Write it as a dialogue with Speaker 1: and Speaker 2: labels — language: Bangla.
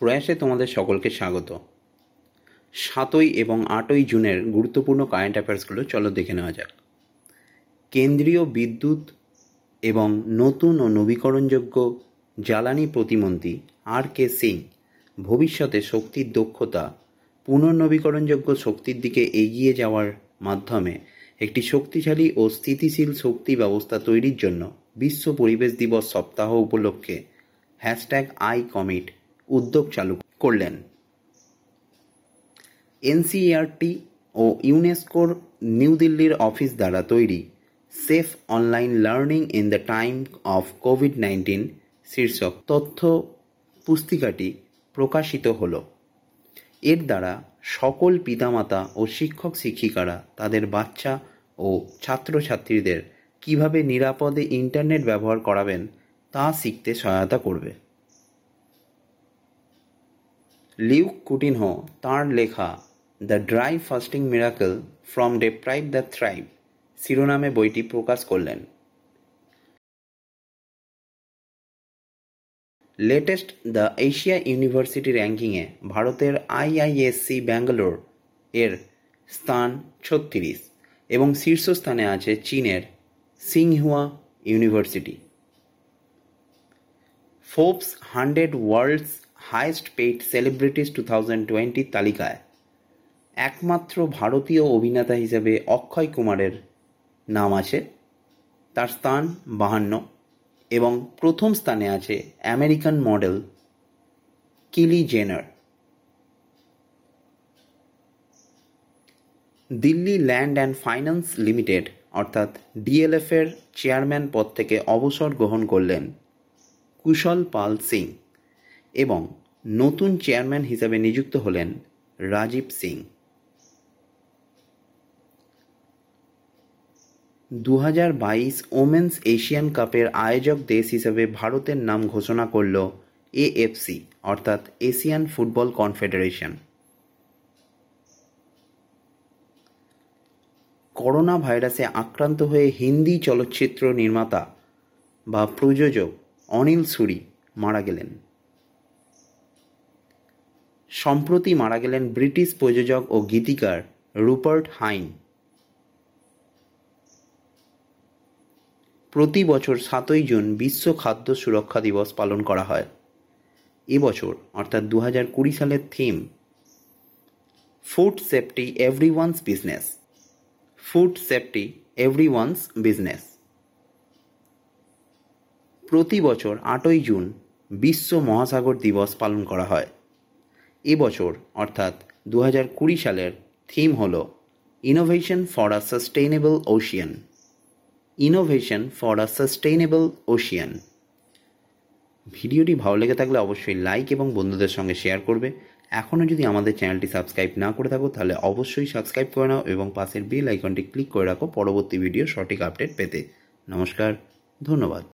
Speaker 1: প্রয়াসে তোমাদের সকলকে স্বাগত সাতই এবং আটই জুনের গুরুত্বপূর্ণ কারেন্ট অ্যাফেয়ার্সগুলো চলো দেখে নেওয়া যাক কেন্দ্রীয় বিদ্যুৎ এবং নতুন ও নবীকরণযোগ্য জ্বালানি প্রতিমন্ত্রী আর কে সিং ভবিষ্যতে শক্তির দক্ষতা পুনর্নবীকরণযোগ্য শক্তির দিকে এগিয়ে যাওয়ার মাধ্যমে একটি শক্তিশালী ও স্থিতিশীল শক্তি ব্যবস্থা তৈরির জন্য বিশ্ব পরিবেশ দিবস সপ্তাহ উপলক্ষে হ্যাশট্যাগ আই কমিট উদ্যোগ চালু করলেন এনসিইআরটি ও ইউনেস্কোর নিউ দিল্লির অফিস দ্বারা তৈরি safe online learning in the time of COVID nineteen শীর্ষক তথ্য পুস্তিকাটি প্রকাশিত হল এর দ্বারা সকল পিতামাতা ও শিক্ষক শিক্ষিকারা তাদের বাচ্চা ও ছাত্রছাত্রীদের কিভাবে নিরাপদে ইন্টারনেট ব্যবহার করাবেন তা শিখতে সহায়তা করবে লিউক কুটিনহো তাঁর লেখা the dry fasting miracle from deprive the thrive শিরোনামে বইটি প্রকাশ করলেন লেটেস্ট দ্য এশিয়া ইউনিভার্সিটি র্যাঙ্কিংয়ে ভারতের আইআইএসসি ব্যাঙ্গালোর এর স্থান ছত্রিশ এবং শীর্ষস্থানে আছে চীনের Tsinghua university Forbes hundred world's highest paid celebrities two thousand টোয়েন্টির তালিকায় একমাত্র ভারতীয় অভিনেতা হিসেবে অক্ষয় কুমারের নাম আছে তার স্থান বাহান্ন এবং প্রথম স্থানে আছে American model Kylie Jenner Delhi land and finance limited অর্থাৎ ডিএলএফের চেয়ারম্যান পদ থেকে অবসর গ্রহণ করলেন কুশল পাল সিং এবং নতুন চেয়ারম্যান হিসাবে নিযুক্ত হলেন রাজীব সিং দু হাজার বাইশ ওমেন্স এশিয়ান কাপের আয়োজক দেশ হিসেবে ভারতের নাম ঘোষণা করল এএফসি অর্থাৎ এশিয়ান ফুটবল কনফেডারেশন করোনা ভাইরাসে আক্রান্ত হয়ে হিন্দি চলচ্চিত্র নির্মাতা বা প্রযোজক অনিল সুরি মারা গেলেন সম্প্রতি মারা গেলেন ব্রিটিশ প্রযোজক ও গীতিকার রুপার্ট হাইন প্রতি বছর সাতই জুন বিশ্ব খাদ্য সুরক্ষা দিবস পালন করা হয় এবছর অর্থাৎ দু হাজার কুড়ি সালের theme food safety everyone's business food safety everyone's business প্রতি বছর আটই জুন বিশ্ব মহাসাগর দিবস পালন করা হয় এবছর অর্থাৎ দু সালের থিম হল innovation for a sustainable ocean innovation for a sustainable ocean ভিডিওটি ভালো লেগে থাকলে অবশ্যই লাইক এবং বন্ধুদের সঙ্গে শেয়ার করবে এখনও যদি আমাদের চ্যানেলটি সাবস্ক্রাইব না করে থাকো তাহলে অবশ্যই সাবস্ক্রাইব করে নাও এবং পাশের বেল আইকনটি ক্লিক করে রাখো পরবর্তী ভিডিও সঠিক আপডেট পেতে নমস্কার ধন্যবাদ